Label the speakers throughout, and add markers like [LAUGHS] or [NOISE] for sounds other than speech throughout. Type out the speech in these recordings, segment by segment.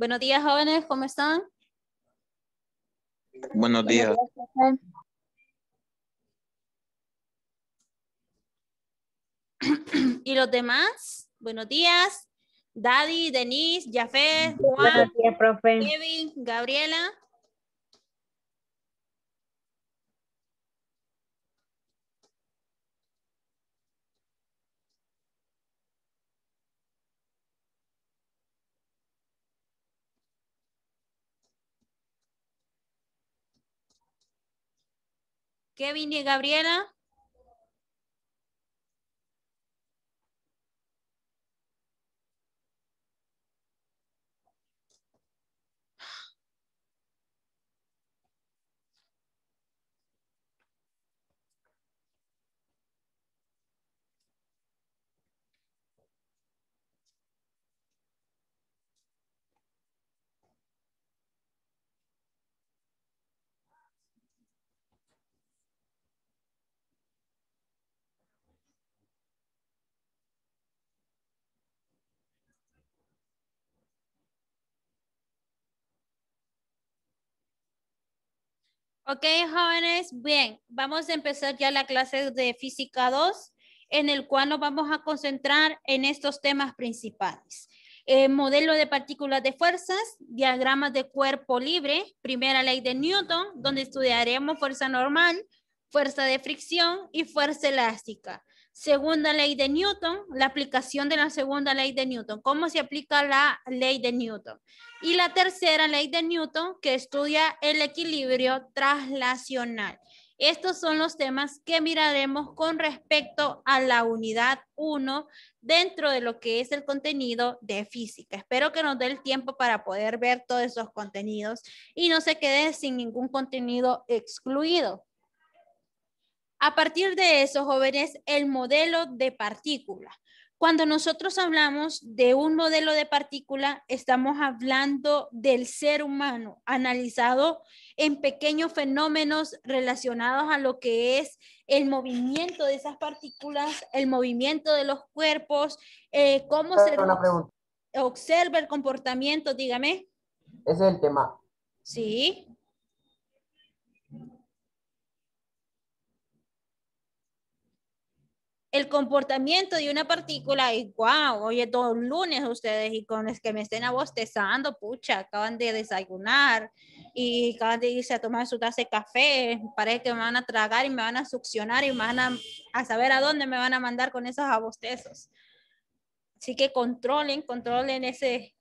Speaker 1: Buenos días, jóvenes, ¿cómo están? Buenos días. [CLEARS THROAT] ¿Y los demás? Buenos días. Daddy, Denise, Jafé, Juan, Kevin, Gabriela.
Speaker 2: Kevin y Gabriela.
Speaker 1: Ok, jóvenes, bien, vamos a empezar ya la clase de física 2, en el cual nos vamos a concentrar en estos temas principales. Eh, modelo de partículas de fuerzas, diagramas de cuerpo libre, primera ley de Newton, donde estudiaremos fuerza normal, fuerza de fricción y fuerza elástica. Segunda ley de Newton, la aplicación de la segunda ley de Newton, cómo se aplica la ley de Newton. Y la tercera ley de Newton, que estudia el equilibrio traslacional. Estos son los temas que miraremos con respecto a la unidad 1 dentro de lo que es el contenido de física. Espero que nos dé el tiempo para poder ver todos esos contenidos y no se quede sin ningún contenido excluido. A partir de eso, jóvenes, el modelo de partícula. Cuando nosotros hablamos de un modelo de partícula, estamos hablando del ser humano analizado en pequeños fenómenos relacionados a lo que es el movimiento de esas partículas, el movimiento de los cuerpos, eh, cómo se observa el comportamiento, dígame. Ese es el tema. Sí. el comportamiento de una partícula y wow, oye todos lunes ustedes y con los que me estén abostezando, pucha, acaban de desayunar y acaban de irse a tomar su taza de café, parece que me van a tragar y me van a succionar y me van a, a saber a dónde me van a mandar con esos abostezos. Así que controlen, controlen ese...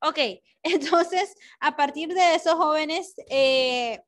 Speaker 1: Ok, [LAUGHS] entonces a partir de esos jóvenes, eh,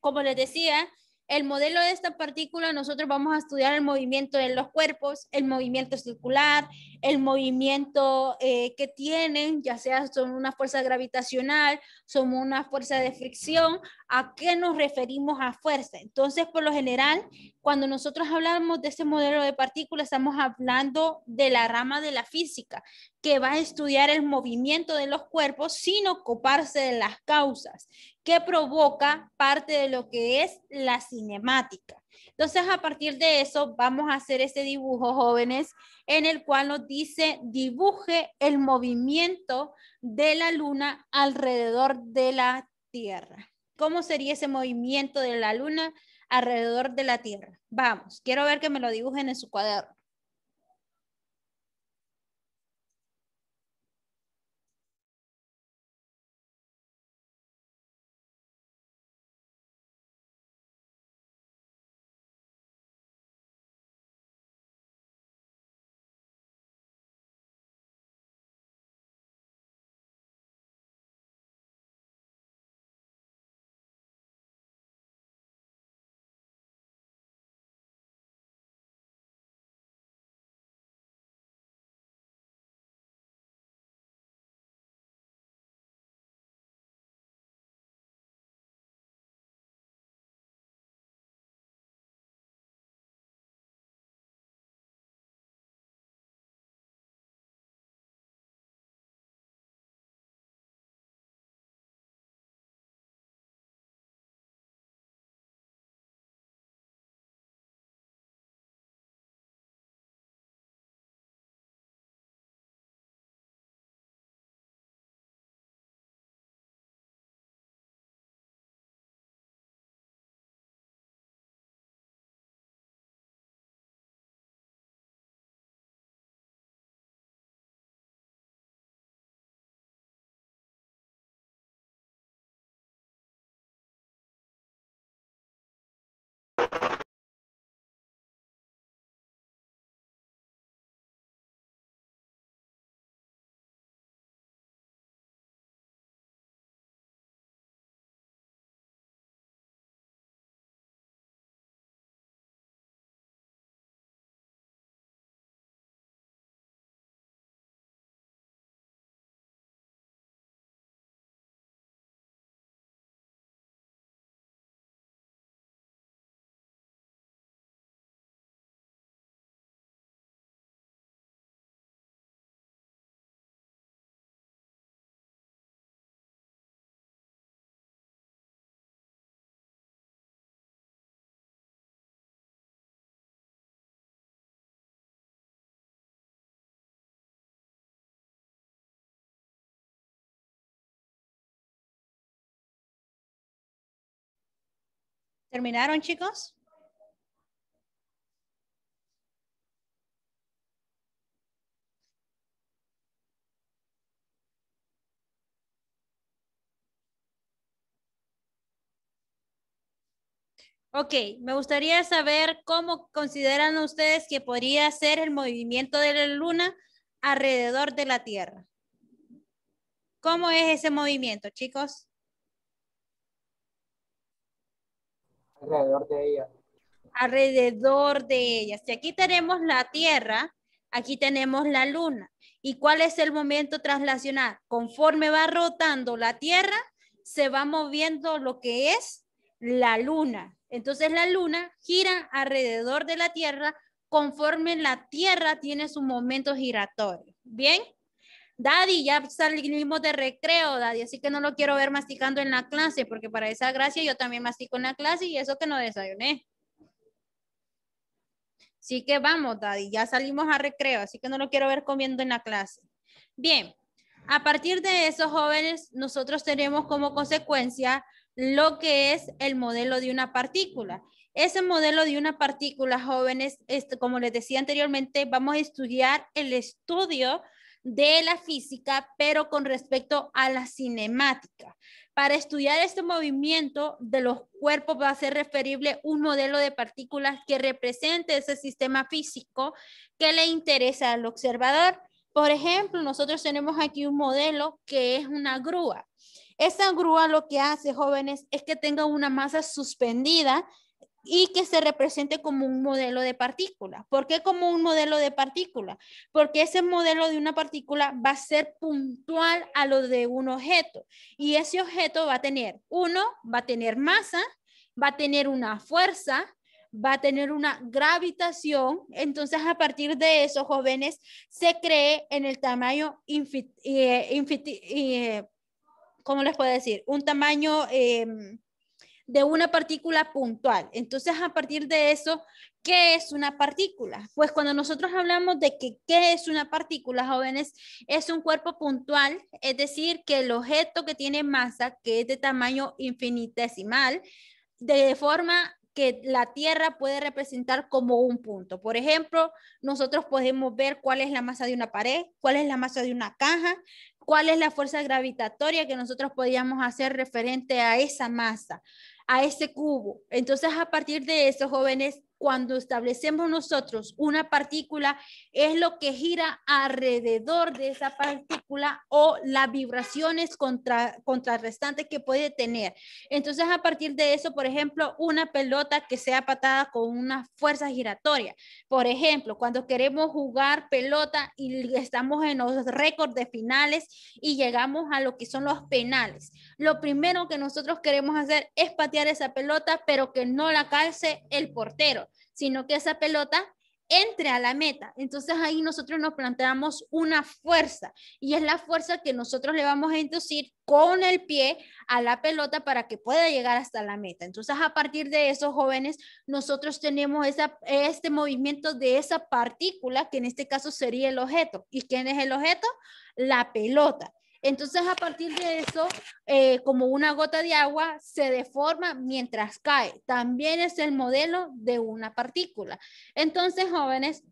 Speaker 1: como les decía, el modelo de esta partícula, nosotros vamos a estudiar el movimiento de los cuerpos, el movimiento circular, el movimiento eh, que tienen, ya sea son una fuerza gravitacional, son una fuerza de fricción, a qué nos referimos a fuerza. Entonces, por lo general, cuando nosotros hablamos de este modelo de partícula, estamos hablando de la rama de la física, que va a estudiar el movimiento de los cuerpos sin ocuparse de las causas que provoca parte de lo que es la cinemática. Entonces, a partir de eso, vamos a hacer este dibujo, jóvenes, en el cual nos dice, dibuje el movimiento de la luna alrededor de la Tierra. ¿Cómo sería ese movimiento de la luna alrededor de la Tierra? Vamos, quiero ver que me lo dibujen en su cuaderno. ¿Terminaron, chicos? Ok, me gustaría saber cómo consideran ustedes que podría ser el movimiento de la luna alrededor de la Tierra. ¿Cómo es ese movimiento, chicos? Alrededor de ella. Alrededor de ella. Si aquí tenemos la Tierra, aquí tenemos la Luna. ¿Y cuál es el momento traslacional? Conforme va rotando la Tierra, se va moviendo lo que es la Luna. Entonces la Luna gira alrededor de la Tierra conforme la Tierra tiene su momento giratorio. ¿Bien? Daddy, ya salimos de recreo, Daddy, así que no lo quiero ver masticando en la clase, porque para esa gracia yo también mastico en la clase y eso que no desayuné. Así que vamos, Daddy, ya salimos a recreo, así que no lo quiero ver comiendo en la clase. Bien, a partir de eso, jóvenes, nosotros tenemos como consecuencia lo que es el modelo de una partícula. Ese modelo de una partícula, jóvenes, este, como les decía anteriormente, vamos a estudiar el estudio de la física, pero con respecto a la cinemática. Para estudiar este movimiento de los cuerpos va a ser referible un modelo de partículas que represente ese sistema físico que le interesa al observador. Por ejemplo, nosotros tenemos aquí un modelo que es una grúa. Esa grúa lo que hace, jóvenes, es que tenga una masa suspendida y que se represente como un modelo de partícula. ¿Por qué como un modelo de partícula? Porque ese modelo de una partícula va a ser puntual a lo de un objeto y ese objeto va a tener, uno, va a tener masa, va a tener una fuerza, va a tener una gravitación. Entonces, a partir de eso, jóvenes, se cree en el tamaño infinito, eh, eh, ¿cómo les puedo decir? Un tamaño... Em, de una partícula puntual. Entonces, a partir de eso, ¿qué es una partícula? Pues cuando nosotros hablamos de que qué es una partícula, jóvenes, es un cuerpo puntual, es decir, que el objeto que tiene masa, que es de tamaño infinitesimal, de forma que la Tierra puede representar como un punto. Por ejemplo, nosotros podemos ver cuál es la masa de una pared, cuál es la masa de una caja, cuál es la fuerza gravitatoria que nosotros podíamos hacer referente a esa masa a ese cubo. Entonces, a partir de eso, jóvenes, cuando establecemos nosotros una partícula, es lo que gira alrededor de esa partícula o las vibraciones contrarrestantes que puede tener. Entonces, a partir de eso, por ejemplo, una pelota que sea patada con una fuerza giratoria. Por ejemplo, cuando queremos jugar pelota y estamos en los récords de finales y llegamos a lo que son los penales. Lo primero que nosotros queremos hacer es patear esa pelota, pero que no la calce el portero sino que esa pelota entre a la meta. Entonces ahí nosotros nos planteamos una fuerza y es la fuerza que nosotros le vamos a inducir con el pie a la pelota para que pueda llegar hasta la meta. Entonces a partir de eso jóvenes, nosotros tenemos este movimiento de esa partícula que en este caso sería el objeto. ¿Y quién es el objeto? La pelota. Entonces, a partir de eso, eh, como una gota de agua, se deforma mientras cae. También es el modelo de una partícula. Entonces, jóvenes,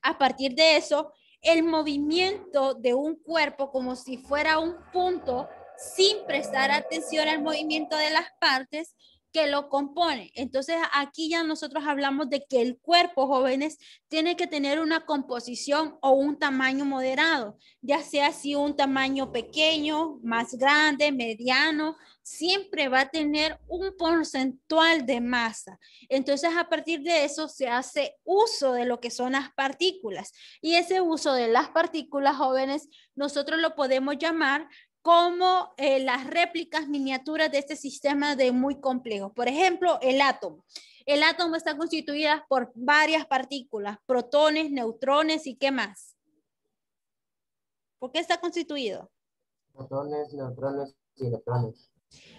Speaker 1: a partir de eso, el movimiento de un cuerpo como si fuera un punto sin prestar atención al movimiento de las partes que lo compone. Entonces aquí ya nosotros hablamos de que el cuerpo, jóvenes, tiene que tener una composición o un tamaño moderado, ya sea si un tamaño pequeño, más grande, mediano, siempre va a tener un porcentual de masa. Entonces, a partir de eso se hace uso de lo que son las partículas. Y ese uso de las partículas jóvenes, nosotros lo podemos llamar como eh, las réplicas miniaturas de este sistema de muy complejo. Por ejemplo, el átomo. El átomo está constituido por varias partículas, protones, neutrones y qué más. ¿Por qué está constituido? Protones, neutrones y electrones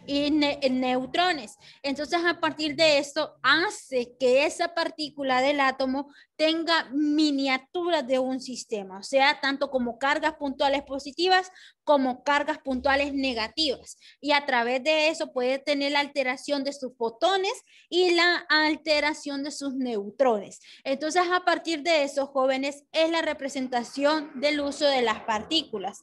Speaker 1: y neutrones. Entonces, a partir de esto, hace que esa partícula del átomo tenga miniaturas de un sistema, o sea, tanto como cargas puntuales positivas como cargas puntuales negativas. Y a través de eso puede tener la alteración de sus fotones y la alteración de sus neutrones. Entonces, a partir de eso, jóvenes, es la representación del uso de las partículas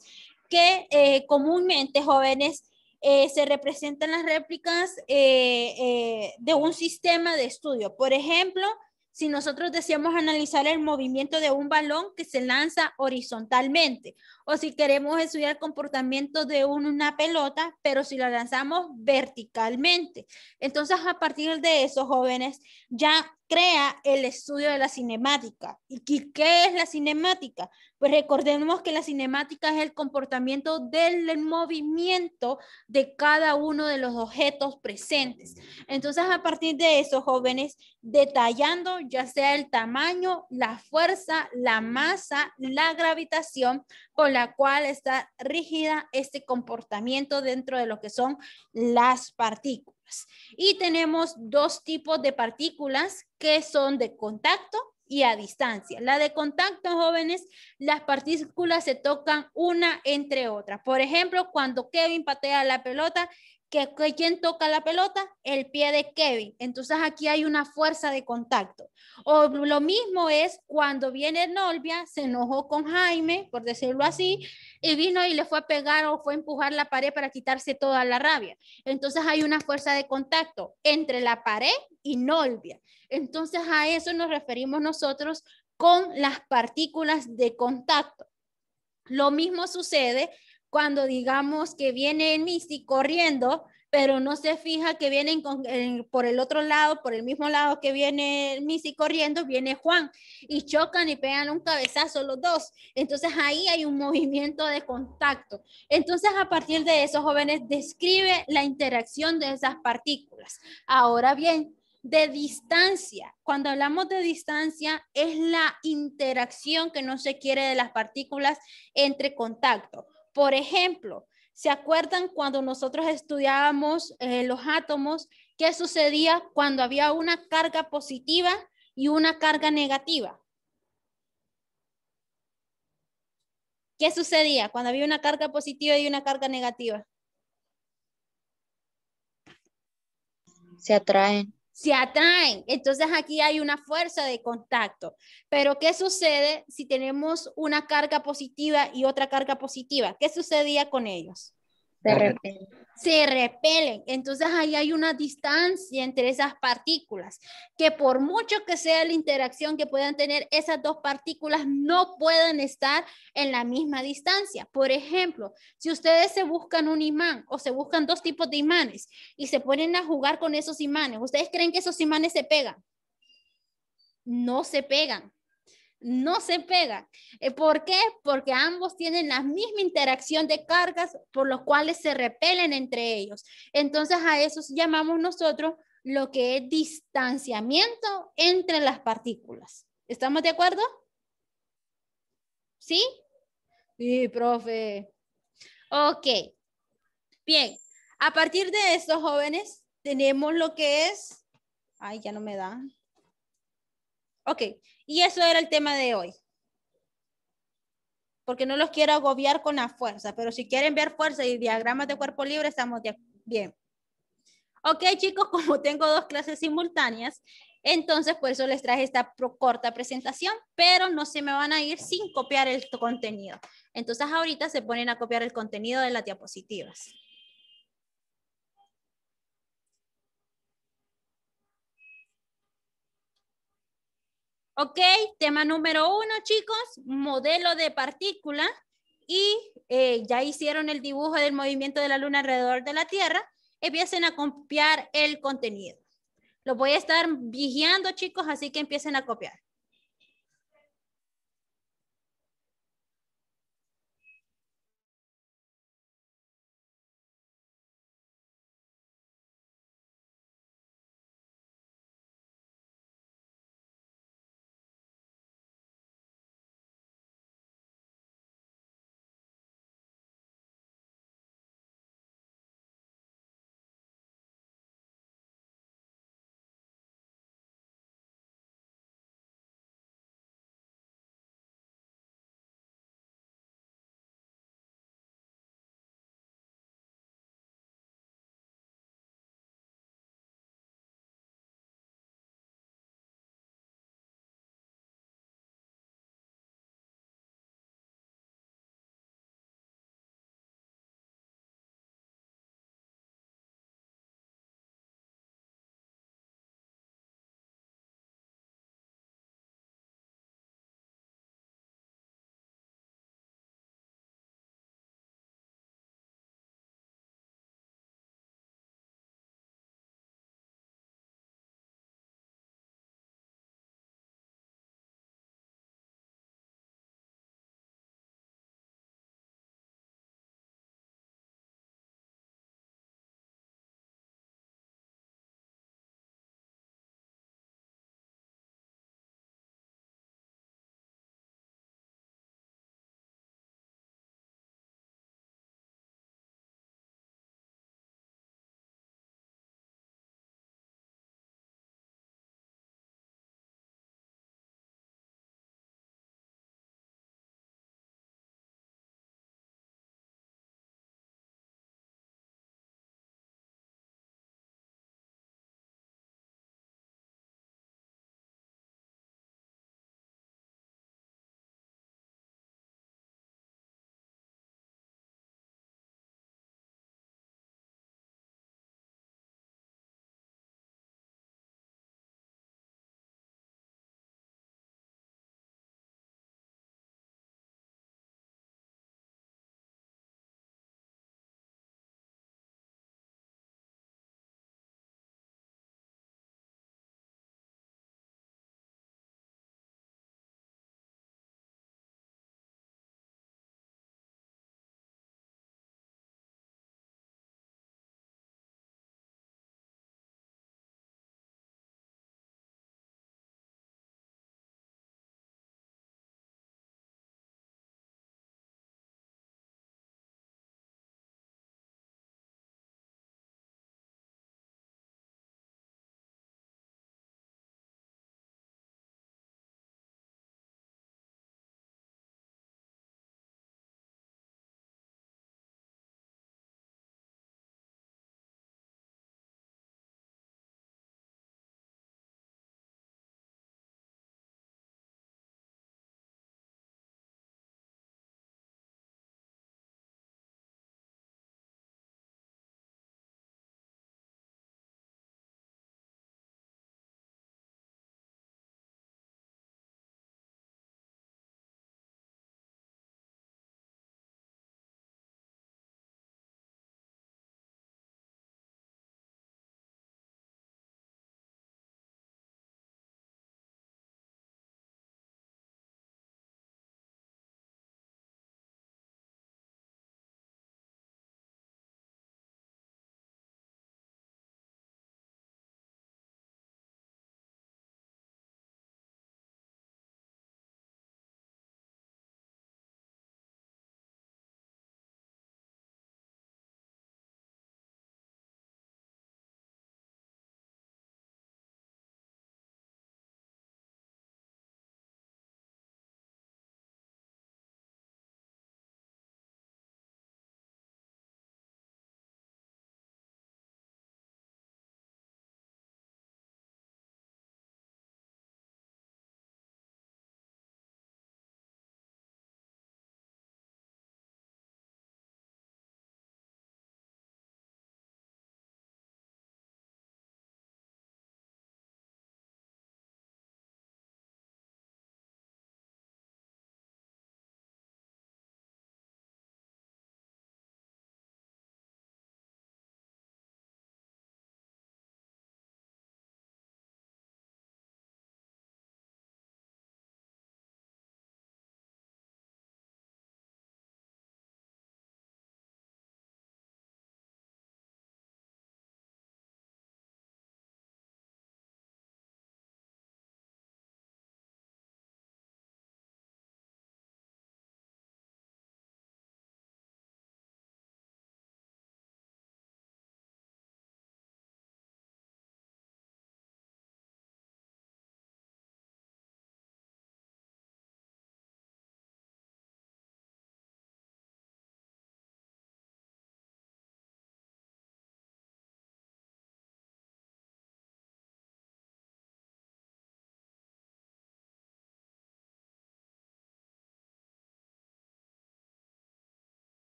Speaker 1: que eh, comúnmente jóvenes eh, se representan las réplicas eh, eh, de un sistema de estudio. Por ejemplo, si nosotros deseamos analizar el movimiento de un balón que se lanza horizontalmente, o si queremos estudiar el comportamiento de una pelota, pero si la lanzamos verticalmente. Entonces, a partir de eso, jóvenes, ya crea el estudio de la cinemática. ¿Y qué es la cinemática? Pues recordemos que la cinemática es el comportamiento del movimiento de cada uno de los objetos presentes. Entonces, a partir de eso, jóvenes, detallando ya sea el tamaño, la fuerza, la masa, la gravitación con la cual está rígida este comportamiento dentro de lo que son las partículas. Y tenemos dos tipos de partículas que son de contacto y a distancia. La de contacto, jóvenes, las partículas se tocan una entre otras. Por ejemplo, cuando Kevin patea la pelota, que, quién toca la pelota, el pie de Kevin. Entonces aquí hay una fuerza de contacto. O lo mismo es cuando viene Nolvia, se enojó con Jaime, por decirlo así, y vino y le fue a pegar o fue a empujar la pared para quitarse toda la rabia. Entonces hay una fuerza de contacto entre la pared y Nolvia. Entonces a eso nos referimos nosotros con las partículas de contacto. Lo mismo sucede cuando digamos que viene en Missy corriendo, pero no se fija que vienen por el otro lado, por el mismo lado que viene Missy corriendo, viene Juan y chocan y pegan un cabezazo los dos. Entonces ahí hay un movimiento de contacto. Entonces a partir de eso, jóvenes, describe la interacción de esas partículas. Ahora bien, de distancia. Cuando hablamos de distancia es la interacción que no se quiere de las partículas entre contacto. Por ejemplo, ¿se acuerdan cuando nosotros estudiábamos eh, los átomos? ¿Qué sucedía cuando había una carga positiva y una carga negativa? ¿Qué sucedía cuando había una carga positiva y una carga negativa? Se atraen se atraen. Entonces aquí hay una fuerza de contacto. Pero ¿qué sucede si tenemos una carga positiva y otra carga positiva? ¿Qué sucedía con ellos? Se repelen. Se repelen. Entonces ahí hay una distancia entre esas partículas, que por mucho que sea la interacción que puedan tener, esas dos partículas no pueden estar en la misma distancia. Por ejemplo, si ustedes se buscan un imán o se buscan dos tipos de imanes y se ponen a jugar con esos imanes, ¿ustedes creen que esos imanes se pegan? No se pegan no se pega. Eh, ¿Por qué? Porque ambos tienen la misma interacción de cargas por los cuales se repelen entre ellos. Entonces a eso llamamos nosotros lo que es distanciamiento entre las partículas. ¿Estamos de acuerdo? ¿Sí? Sí, profe. Ok. Bien. A partir de eso, jóvenes, tenemos lo que es... Ay, ya no me da. Ok. Y eso era el tema de hoy. Porque no los quiero agobiar con la fuerza, pero si quieren ver fuerza y diagramas de cuerpo libre, estamos bien. Ok, chicos, [LAUGHS] como tengo dos clases simultáneas, entonces por eso les traje esta corta presentación, pero no se me van a ir sin copiar el contenido. Entonces ahorita se ponen a copiar el contenido de las diapositivas. Ok, tema número uno, chicos, modelo de partícula. Y eh, ya hicieron el dibujo del movimiento de la luna alrededor de la Tierra. Empiecen a copiar el contenido. Lo voy a estar vigiando, chicos, así que empiecen a copiar.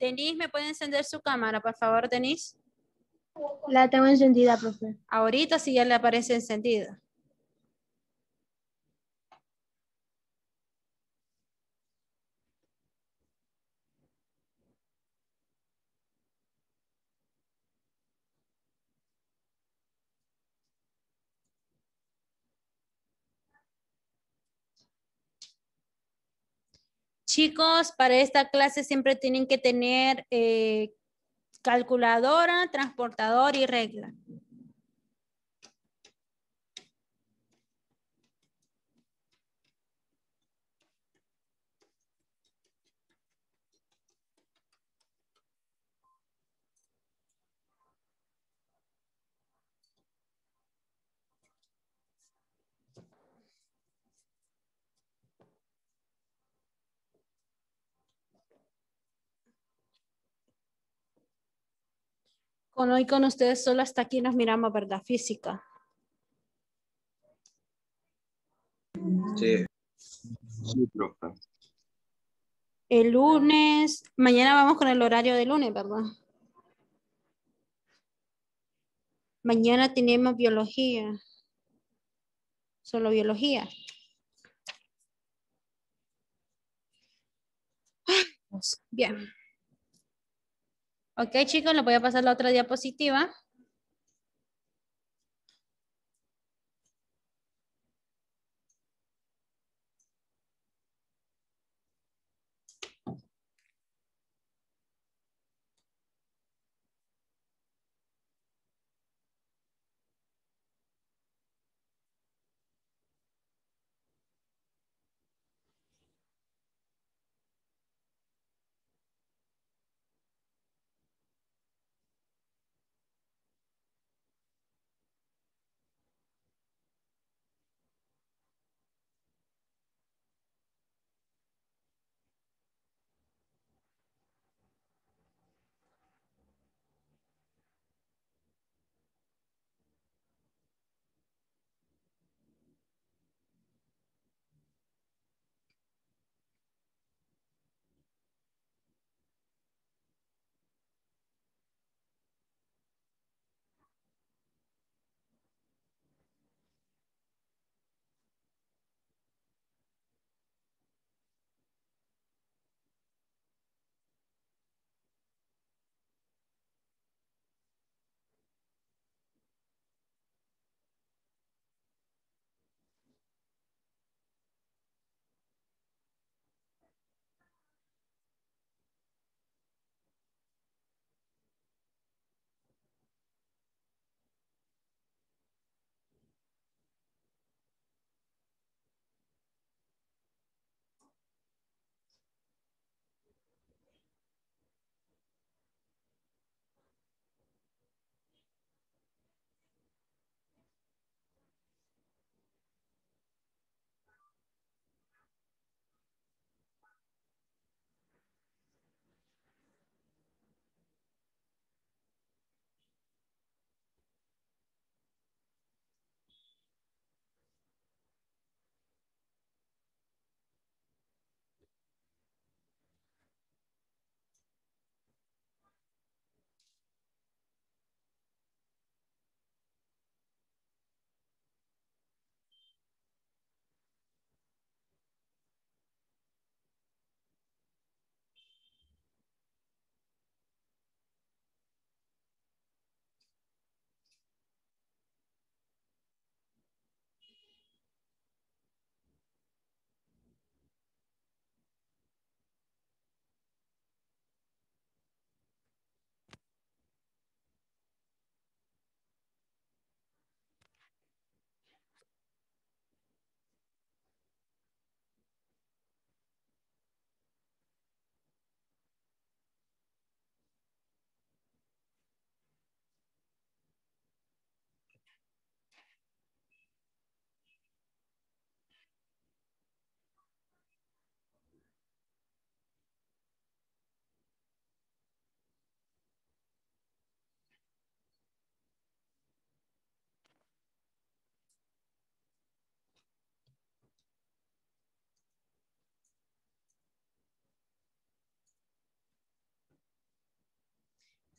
Speaker 1: Denise, ¿me puede encender su cámara, por favor, Denise? La tengo encendida, profe. Ahorita sí ya le aparece encendida. Chicos, para esta clase siempre tienen que tener eh, calculadora, transportador y regla. con hoy con ustedes solo hasta aquí nos miramos, ¿verdad? Física. Sí. Sí, El lunes, mañana vamos con el horario del lunes, ¿verdad? Mañana tenemos biología. Solo biología. Ah, bien. Ok, chicos, les voy a pasar la otra diapositiva.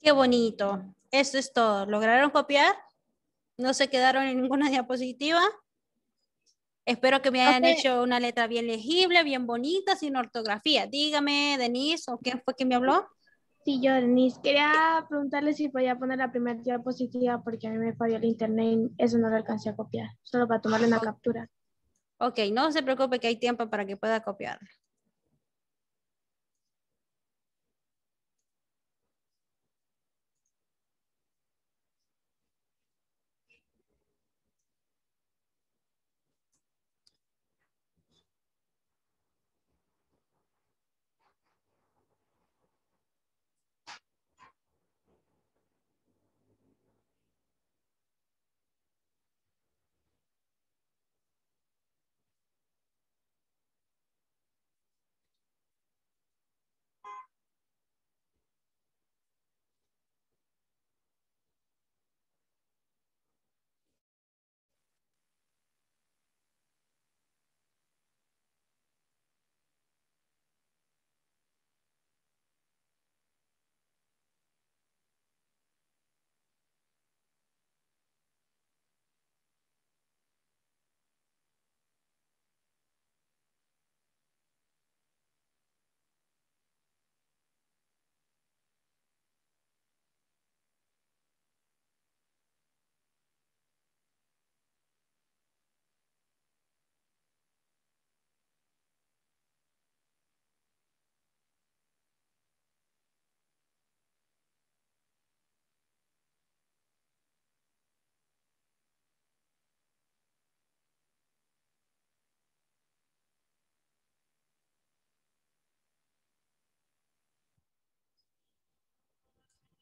Speaker 1: Qué bonito. Eso es todo. ¿Lograron copiar? ¿No se quedaron en ninguna [LAUGHS] diapositiva? Espero que me hayan hecho una letra bien legible, bien bonita, sin ortografía. Dígame, Denise, ¿o quién fue quien me habló? Sí, yo, Denise. Quería preguntarle si podía poner la primera diapositiva porque a mí me falló el internet y eso no lo alcancé a copiar, solo para tomarle una captura. Ok, no se preocupe que hay tiempo para que pueda copiarlo.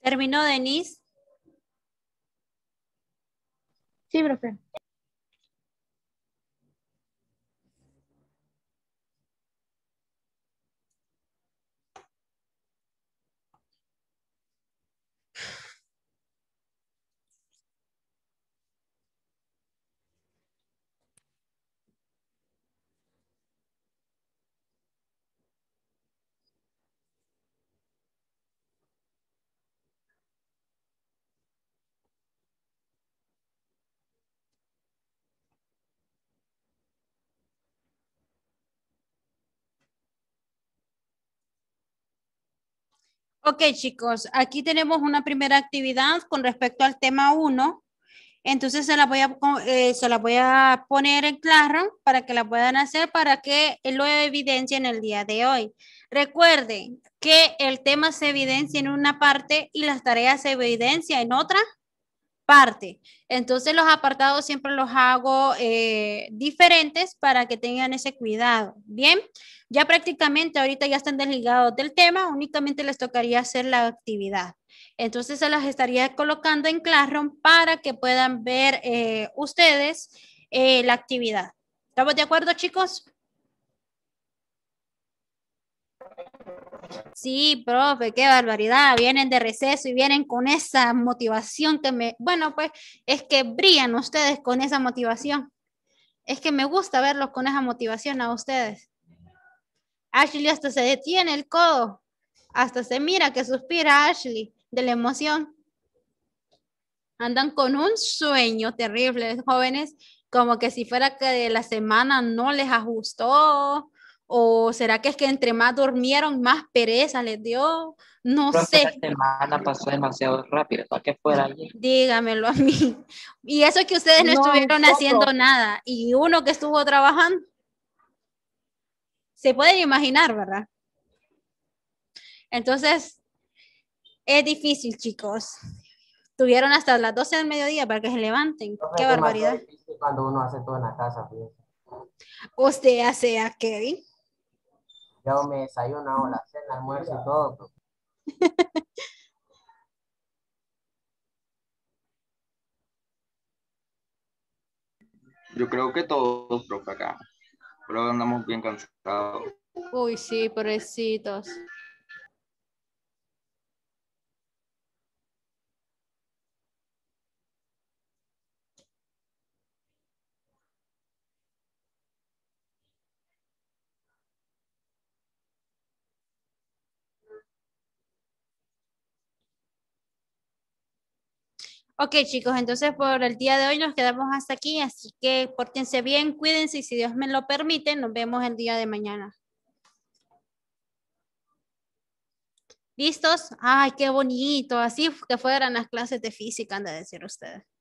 Speaker 1: ¿Terminó, Denise? Sí, profe. Ok, chicos, aquí tenemos una primera actividad con respecto al tema 1. Entonces se la voy a, eh, se la voy a poner en claro para que la puedan hacer para que lo en el día de hoy. Recuerden que el tema se evidencia en una parte y las tareas se evidencia en otra parte. Entonces los apartados siempre los hago eh, diferentes para que tengan ese cuidado. Bien, ya prácticamente ahorita ya están desligados del tema, únicamente les tocaría hacer la actividad. Entonces se las estaría colocando en Classroom para que puedan ver eh, ustedes eh, la actividad. ¿Estamos de acuerdo chicos? Sí, profe, qué barbaridad. Vienen de receso y vienen con esa motivación que me... Bueno, pues es que brillan ustedes con esa motivación. Es que me gusta verlos con esa motivación a ustedes. Ashley hasta se detiene el codo. Hasta se mira que suspira Ashley de la emoción. Andan con un sueño terrible, jóvenes, como que si fuera que la semana no les ajustó, ¿O será que es que entre más durmieron, más pereza les dio? No sé. La semana pasó demasiado rápido para que fuera allí. Dígamelo a mí. [LAUGHS] Y eso es que ustedes no, estuvieron haciendo nada. Y uno que estuvo trabajando. Se pueden imaginar, ¿verdad? Entonces, es difícil, chicos. Tuvieron hasta las 12 del mediodía para que se levanten. Qué barbaridad. Cuando uno hace todo en la casa, pues. Usted hace a Kevin. Yo me desayuno, hago la cena, almuerzo y todo. Yo creo que todos, profe, acá. Pero andamos bien cansados. Uy, sí, pobrecitos. Ok, chicos, entonces por el día de hoy nos quedamos hasta aquí, así que pórtense bien, cuídense y si Dios me lo permite, nos vemos el día de mañana. ¿Listos? Ay, qué bonito. Así que fueran las clases de física, han de decir ustedes.